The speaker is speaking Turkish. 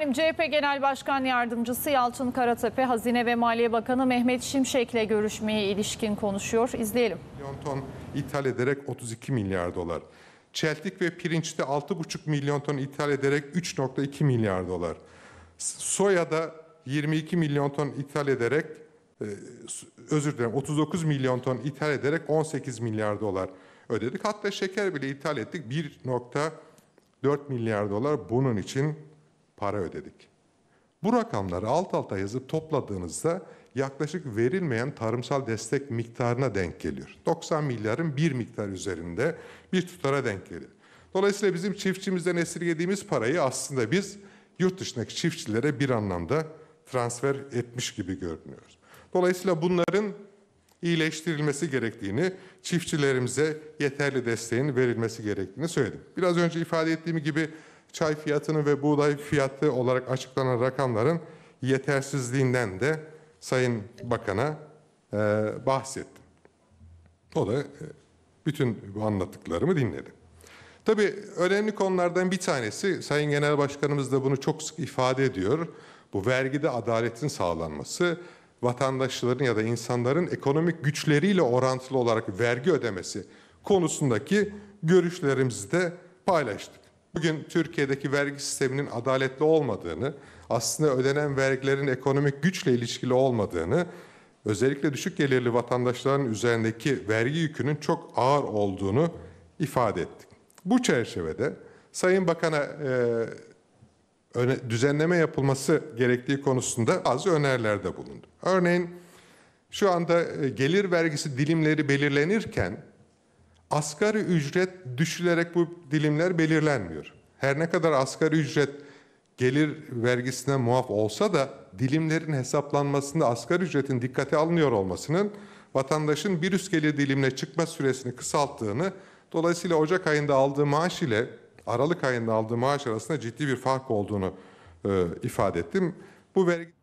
Efendim CHP Genel Başkan Yardımcısı Yalçın Karatepe, Hazine ve Maliye Bakanı Mehmet Şimşek'le görüşmeye ilişkin konuşuyor. İzleyelim. Milyon ton ithal ederek 32 milyar dolar. Çeltik ve pirinçte 6,5 milyon ton ithal ederek 3,2 milyar dolar. Soya da 22 milyon ton ithal ederek e, özür dilerim 39 milyon ton ithal ederek 18 milyar dolar ödedik. Hatta şeker bile ithal ettik 1.4 milyar dolar bunun için para ödedik. Bu rakamları alt alta yazıp topladığınızda yaklaşık verilmeyen tarımsal destek miktarına denk geliyor. 90 milyarın bir miktar üzerinde bir tutara denk geliyor. Dolayısıyla bizim çiftçimizden esirgediğimiz parayı aslında biz yurt dışındaki çiftçilere bir anlamda transfer etmiş gibi görünüyoruz. Dolayısıyla bunların iyileştirilmesi gerektiğini, çiftçilerimize yeterli desteğin verilmesi gerektiğini söyledim. Biraz önce ifade ettiğim gibi çay fiyatını ve buğday fiyatı olarak açıklanan rakamların yetersizliğinden de Sayın Bakan'a e, bahsettim. O da e, bütün bu anlattıklarımı dinledi. Tabii önemli konulardan bir tanesi, Sayın Genel Başkanımız da bunu çok sık ifade ediyor. Bu vergide adaletin sağlanması, vatandaşların ya da insanların ekonomik güçleriyle orantılı olarak vergi ödemesi konusundaki görüşlerimizi de paylaştık. Bugün Türkiye'deki vergi sisteminin adaletli olmadığını, aslında ödenen vergilerin ekonomik güçle ilişkili olmadığını, özellikle düşük gelirli vatandaşların üzerindeki vergi yükünün çok ağır olduğunu ifade ettik. Bu çerçevede Sayın Bakan'a e, öne, düzenleme yapılması gerektiği konusunda bazı önerilerde bulundu. Örneğin şu anda e, gelir vergisi dilimleri belirlenirken Asgari ücret düşülerek bu dilimler belirlenmiyor. Her ne kadar asgari ücret gelir vergisine muaf olsa da dilimlerin hesaplanmasında asgari ücretin dikkate alınıyor olmasının vatandaşın bir üst gelir dilimine çıkma süresini kısalttığını, dolayısıyla Ocak ayında aldığı maaş ile Aralık ayında aldığı maaş arasında ciddi bir fark olduğunu e, ifade ettim. Bu vergi